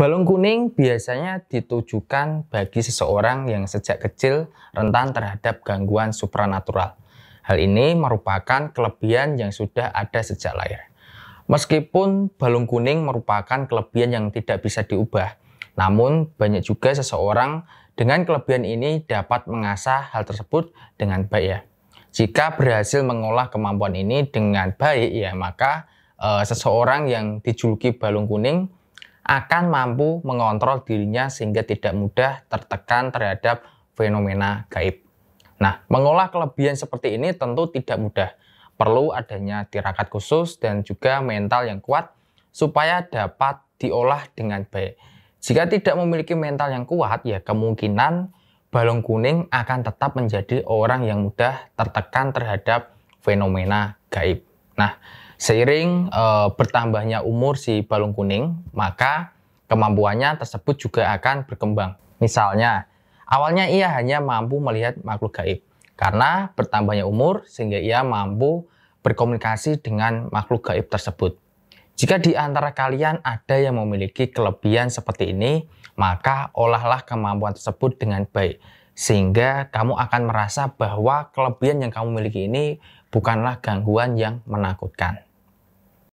Balung kuning biasanya ditujukan bagi seseorang yang sejak kecil rentan terhadap gangguan supranatural. Hal ini merupakan kelebihan yang sudah ada sejak lahir. Meskipun balung kuning merupakan kelebihan yang tidak bisa diubah, namun banyak juga seseorang dengan kelebihan ini dapat mengasah hal tersebut dengan baik ya. Jika berhasil mengolah kemampuan ini dengan baik ya, maka e, seseorang yang dijuluki balung kuning akan mampu mengontrol dirinya sehingga tidak mudah tertekan terhadap fenomena gaib. Nah, mengolah kelebihan seperti ini tentu tidak mudah. Perlu adanya tirakat khusus dan juga mental yang kuat supaya dapat diolah dengan baik. Jika tidak memiliki mental yang kuat, ya kemungkinan balong kuning akan tetap menjadi orang yang mudah tertekan terhadap fenomena gaib. Nah, seiring e, bertambahnya umur si balung kuning, maka kemampuannya tersebut juga akan berkembang. Misalnya, awalnya ia hanya mampu melihat makhluk gaib. Karena bertambahnya umur, sehingga ia mampu berkomunikasi dengan makhluk gaib tersebut. Jika di antara kalian ada yang memiliki kelebihan seperti ini, maka olahlah kemampuan tersebut dengan baik sehingga kamu akan merasa bahwa kelebihan yang kamu miliki ini bukanlah gangguan yang menakutkan.